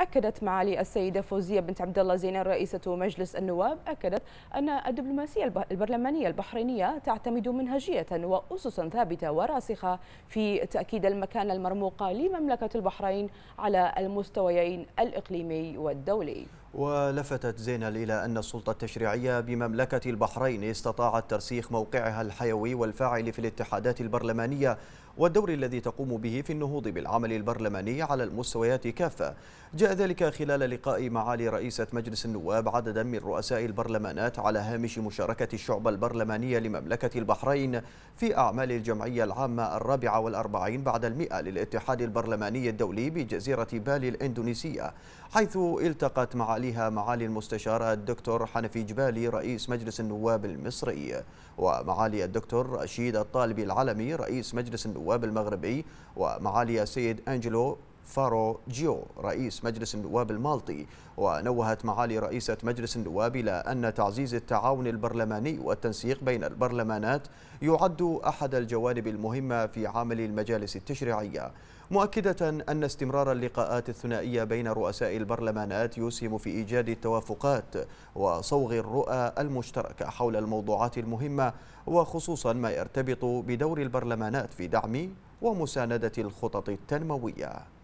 أكدت معالي السيدة فوزية بنت عبد الله زينان رئيسة مجلس النواب أكدت أن الدبلوماسية البرلمانية البحرينية تعتمد منهجية وأسسا ثابتة وراسخة في تأكيد المكانة المرموقة لمملكة البحرين على المستويين الإقليمي والدولي ولفتت زينل إلى أن السلطة التشريعية بمملكة البحرين استطاعت ترسيخ موقعها الحيوي والفاعل في الاتحادات البرلمانية والدور الذي تقوم به في النهوض بالعمل البرلماني على المستويات كافة جاء ذلك خلال لقاء معالي رئيسة مجلس النواب عددا من رؤساء البرلمانات على هامش مشاركة الشعب البرلمانية لمملكة البحرين في أعمال الجمعية العامة الرابعة والأربعين بعد المئة للاتحاد البرلماني الدولي بجزيرة بالي الإندونيسية حيث التقت معالي عليها معالي المستشار الدكتور حنفي جبالي رئيس مجلس النواب المصري ومعالي الدكتور رشيد الطالبي العلمي رئيس مجلس النواب المغربي ومعالي السيد أنجلو فارو جيو رئيس مجلس النواب المالطي ونوهت معالي رئيسة مجلس النواب إلى أن تعزيز التعاون البرلماني والتنسيق بين البرلمانات يعد أحد الجوانب المهمة في عمل المجالس التشريعية مؤكدة أن استمرار اللقاءات الثنائية بين رؤساء البرلمانات يسهم في إيجاد التوافقات وصوغ الرؤى المشتركة حول الموضوعات المهمة وخصوصا ما يرتبط بدور البرلمانات في دعم ومساندة الخطط التنموية